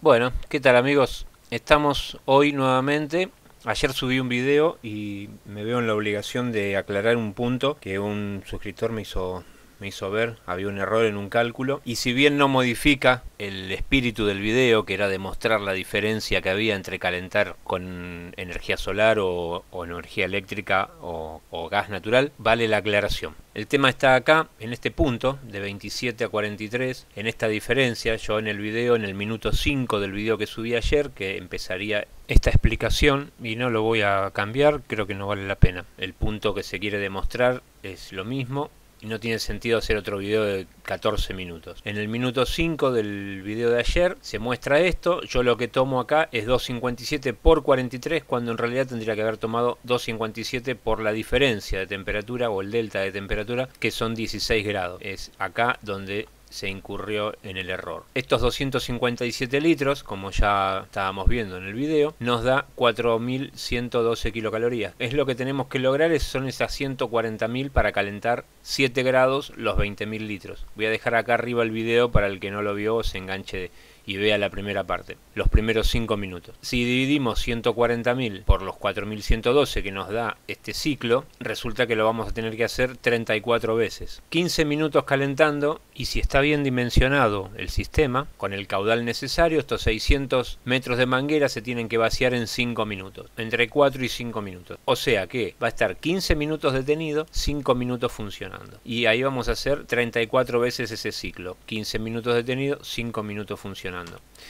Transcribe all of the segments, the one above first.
Bueno, ¿qué tal amigos? Estamos hoy nuevamente. Ayer subí un video y me veo en la obligación de aclarar un punto que un suscriptor me hizo me hizo ver, había un error en un cálculo. Y si bien no modifica el espíritu del video, que era demostrar la diferencia que había entre calentar con energía solar o, energía eléctrica o, o gas natural, vale la aclaración. El tema está acá, en este punto, de 27 a 43, en esta diferencia. Yo en el video, en el minuto 5 del video que subí ayer, que empezaría esta explicación y no lo voy a cambiar, creo que no vale la pena. El punto que se quiere demostrar es lo mismo, y no tiene sentido hacer otro video de 14 minutos. En el minuto 5 del video de ayer se muestra esto, yo lo que tomo acá es 2.57 por 43 cuando en realidad tendría que haber tomado 2.57 por la diferencia de temperatura o el delta de temperatura que son 16 grados. Es acá donde se incurrió en el error. Estos 257 litros, como ya estábamos viendo en el video, nos da 4.112 kilocalorías. Es lo que tenemos que lograr, son esas 140.000 para calentar 7 grados los 20.000 litros. Voy a dejar acá arriba el video para el que no lo vio se enganche de y vea la primera parte, los primeros 5 minutos. Si dividimos 140.000 por los 4.112 que nos da este ciclo, resulta que lo vamos a tener que hacer 34 veces. 15 minutos calentando y si está bien dimensionado el sistema, con el caudal necesario, estos 600 metros de manguera se tienen que vaciar en 5 minutos, entre 4 y 5 minutos. O sea que va a estar 15 minutos detenido, 5 minutos funcionando. Y ahí vamos a hacer 34 veces ese ciclo. 15 minutos detenido, 5 minutos funcionando.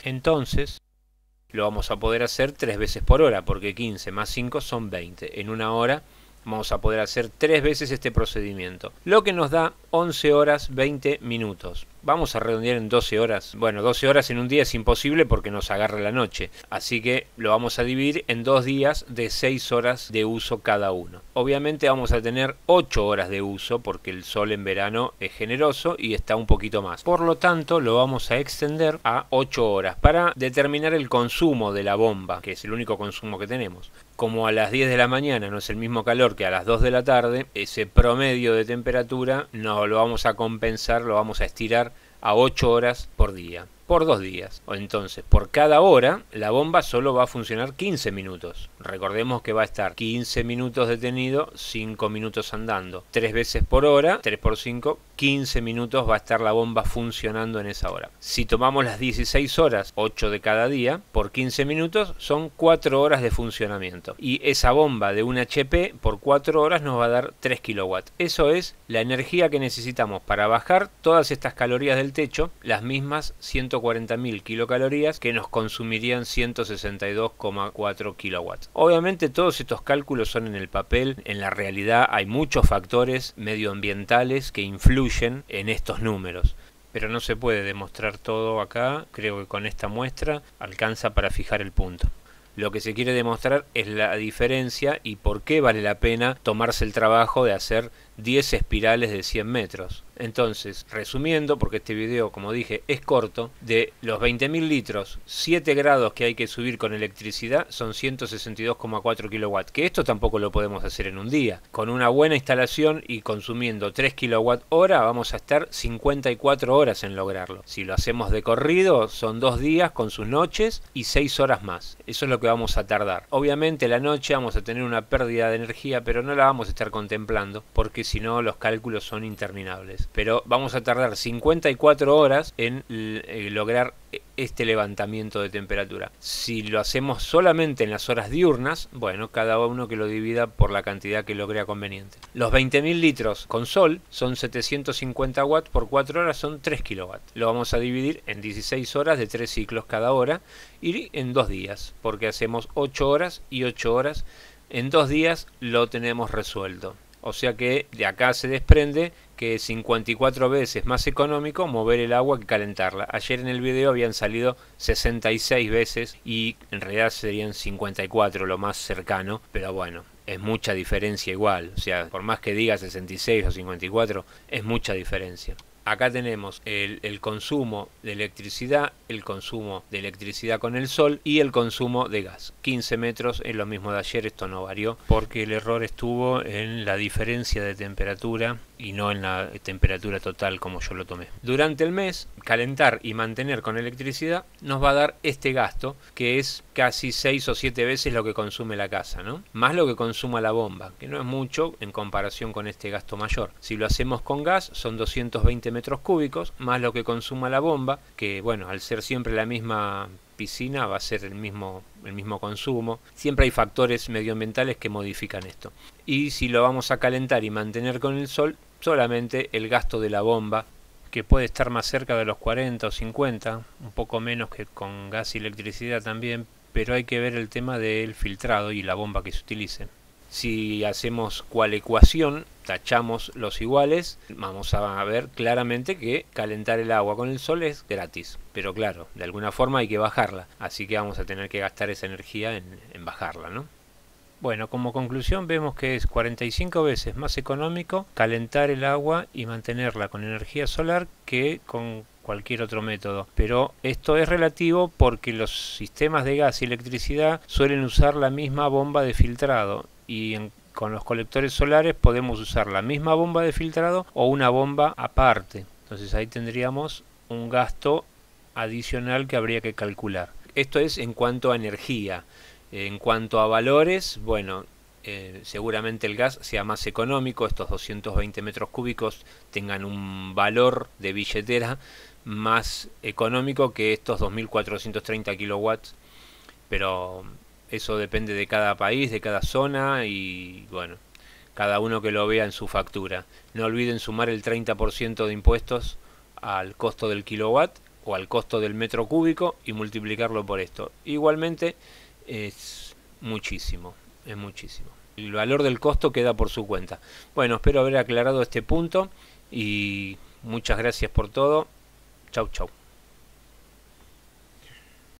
Entonces, lo vamos a poder hacer tres veces por hora, porque 15 más 5 son 20. En una hora vamos a poder hacer tres veces este procedimiento, lo que nos da 11 horas 20 minutos vamos a redondear en 12 horas. Bueno, 12 horas en un día es imposible porque nos agarra la noche. Así que lo vamos a dividir en dos días de 6 horas de uso cada uno. Obviamente vamos a tener 8 horas de uso porque el sol en verano es generoso y está un poquito más. Por lo tanto, lo vamos a extender a 8 horas para determinar el consumo de la bomba, que es el único consumo que tenemos como a las 10 de la mañana no es el mismo calor que a las 2 de la tarde, ese promedio de temperatura no lo vamos a compensar, lo vamos a estirar a 8 horas por día por dos días. o Entonces, por cada hora, la bomba solo va a funcionar 15 minutos. Recordemos que va a estar 15 minutos detenido, 5 minutos andando. Tres veces por hora, 3 por 5, 15 minutos va a estar la bomba funcionando en esa hora. Si tomamos las 16 horas, 8 de cada día, por 15 minutos son 4 horas de funcionamiento. Y esa bomba de un HP por 4 horas nos va a dar 3 kilowatts. Eso es la energía que necesitamos para bajar todas estas calorías del techo, las mismas 140 140.000 kilocalorías que nos consumirían 162,4 kilowatts. Obviamente todos estos cálculos son en el papel, en la realidad hay muchos factores medioambientales que influyen en estos números pero no se puede demostrar todo acá, creo que con esta muestra alcanza para fijar el punto. Lo que se quiere demostrar es la diferencia y por qué vale la pena tomarse el trabajo de hacer 10 espirales de 100 metros. Entonces, resumiendo, porque este video, como dije, es corto, de los 20.000 litros, 7 grados que hay que subir con electricidad son 162,4 kilowatts que esto tampoco lo podemos hacer en un día. Con una buena instalación y consumiendo 3 hora vamos a estar 54 horas en lograrlo. Si lo hacemos de corrido, son 2 días con sus noches y 6 horas más. Eso es lo que vamos a tardar. Obviamente la noche vamos a tener una pérdida de energía, pero no la vamos a estar contemplando, porque si no los cálculos son interminables. Pero vamos a tardar 54 horas en eh, lograr eh, este levantamiento de temperatura. Si lo hacemos solamente en las horas diurnas, bueno, cada uno que lo divida por la cantidad que lo crea conveniente. Los 20.000 litros con sol son 750 watts por 4 horas son 3 kilowatts. Lo vamos a dividir en 16 horas de 3 ciclos cada hora y en 2 días, porque hacemos 8 horas y 8 horas. En 2 días lo tenemos resuelto. O sea que de acá se desprende que es 54 veces más económico mover el agua que calentarla. Ayer en el video habían salido 66 veces y en realidad serían 54 lo más cercano, pero bueno, es mucha diferencia igual. O sea, por más que diga 66 o 54, es mucha diferencia acá tenemos el, consumo de electricidad, el consumo de electricidad con el sol y el consumo de gas. 15 metros es lo mismo de ayer, esto no varió porque el error estuvo en la diferencia de temperatura y no en la temperatura total como yo lo tomé. Durante el mes, calentar y mantener con electricidad nos va a dar este gasto que es casi 6 o 7 veces lo que consume la casa, ¿no? Más lo que consuma la bomba, que no es mucho en comparación con este gasto mayor. Si lo hacemos con gas son 220 metros cúbicos, más lo que consuma la bomba, que bueno, al ser siempre la misma piscina va a ser el mismo, el mismo consumo. Siempre hay factores medioambientales que modifican esto. Y si lo vamos a calentar y mantener con el sol, solamente el gasto de la bomba, que puede estar más cerca de los 40 o 50, un poco menos que con gas y electricidad también, pero hay que ver el tema del filtrado y la bomba que se utilice. Si hacemos cual ecuación, tachamos los iguales, vamos a ver claramente que calentar el agua con el sol es gratis. Pero claro, de alguna forma hay que bajarla, así que vamos a tener que gastar esa energía en, en bajarla, ¿no? Bueno, como conclusión vemos que es 45 veces más económico calentar el agua y mantenerla con energía solar que con cualquier otro método. Pero esto es relativo porque los sistemas de gas y electricidad suelen usar la misma bomba de filtrado y con los colectores solares podemos usar la misma bomba de filtrado o una bomba aparte. Entonces ahí tendríamos un gasto adicional que habría que calcular. Esto es en cuanto a energía. En cuanto a valores, bueno, eh, seguramente el gas sea más económico, estos 220 metros cúbicos tengan un valor de billetera más económico que estos 2.430 kilowatts, pero eso depende de cada país, de cada zona y bueno, cada uno que lo vea en su factura. No olviden sumar el 30% de impuestos al costo del kilowatt o al costo del metro cúbico y multiplicarlo por esto. Igualmente es muchísimo, es muchísimo. El valor del costo queda por su cuenta. Bueno, espero haber aclarado este punto y muchas gracias por todo. Chau, chau.